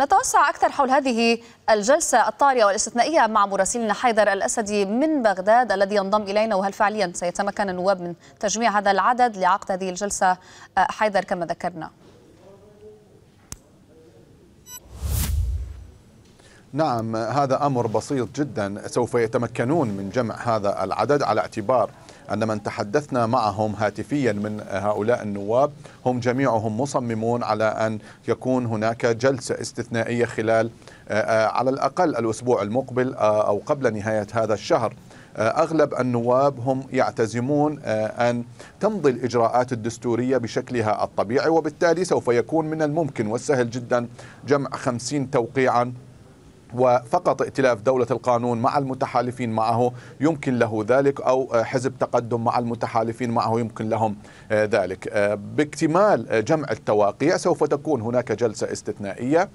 نتوسع أكثر حول هذه الجلسة الطارئة والاستثنائية مع مراسلنا حيدر الأسدي من بغداد الذي ينضم إلينا وهل فعليا سيتمكن النواب من تجميع هذا العدد لعقد هذه الجلسة آه، حيدر كما ذكرنا نعم هذا أمر بسيط جدا سوف يتمكنون من جمع هذا العدد على اعتبار أن من تحدثنا معهم هاتفيا من هؤلاء النواب هم جميعهم مصممون على أن يكون هناك جلسة استثنائية خلال آه، آه، على الأقل الأسبوع المقبل آه، أو قبل نهاية هذا الشهر اغلب النواب هم يعتزمون ان تمضي الاجراءات الدستوريه بشكلها الطبيعي وبالتالي سوف يكون من الممكن والسهل جدا جمع خمسين توقيعا وفقط ائتلاف دولة القانون مع المتحالفين معه يمكن له ذلك أو آه، حزب تقدم مع المتحالفين معه يمكن لهم آه، ذلك آه، باكتمال جمع التواقيع سوف تكون هناك جلسة استثنائية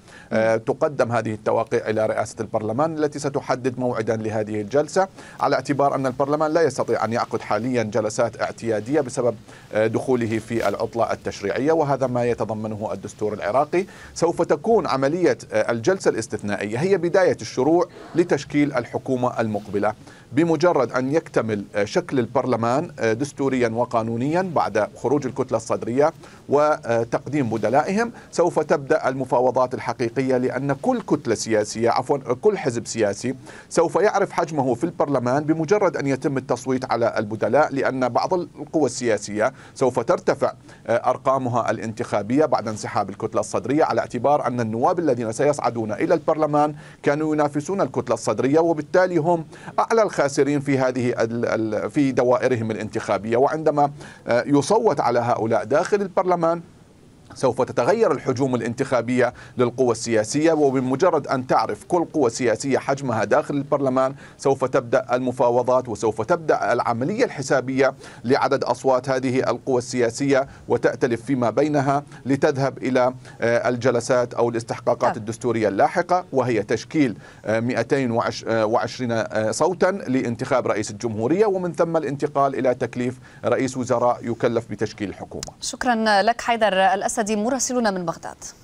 تقدم هذه التواقيع إلى رئاسة البرلمان التي ستحدد موعدا لهذه الجلسة على اعتبار أن البرلمان لا يستطيع أن يعقد حاليا جلسات اعتيادية بسبب دخوله في العطلة التشريعية وهذا ما يتضمنه الدستور العراقي سوف تكون عملية الجلسة الاستثنائية هي بداية الشروع لتشكيل الحكومة المقبلة بمجرد أن يكتمل شكل البرلمان آه، دستوريا وقانونيا بعد خروج الكتلة الصدرية وتقديم بدلائهم سوف تبدأ المفاوضات الحقيقية لأن كل كتلة سياسية عفوا كل حزب سياسي سوف يعرف حجمه في البرلمان بمجرد أن يتم التصويت على البدلاء لأن بعض القوى السياسية سوف ترتفع آه، أرقامها الانتخابية بعد انسحاب الكتلة الصدرية على اعتبار أن النواب الذين سيصعدون إلى البرلمان كانوا ينافسون الكتلة الصدرية وبالتالي هم أعلى الخاسرين في هذه في دوائرهم الانتخابية وعندما آه، يصوت على هؤلاء داخل البرلمان سوف تتغير الحجوم الانتخابية للقوى السياسية وبمجرد أن تعرف كل قوى سياسية حجمها داخل البرلمان سوف تبدأ المفاوضات وسوف تبدأ العملية الحسابية لعدد أصوات هذه القوى السياسية وتأتلف فيما بينها لتذهب إلى آه، الجلسات أو الاستحقاقات نعم. الدستورية اللاحقة وهي تشكيل 220 آه، آه، صوتا لانتخاب رئيس الجمهورية ومن ثم الانتقال إلى تكليف رئيس وزراء يكلف بتشكيل الحكومة شكرا لك حيدر الأسد الأسد مراسلنا من بغداد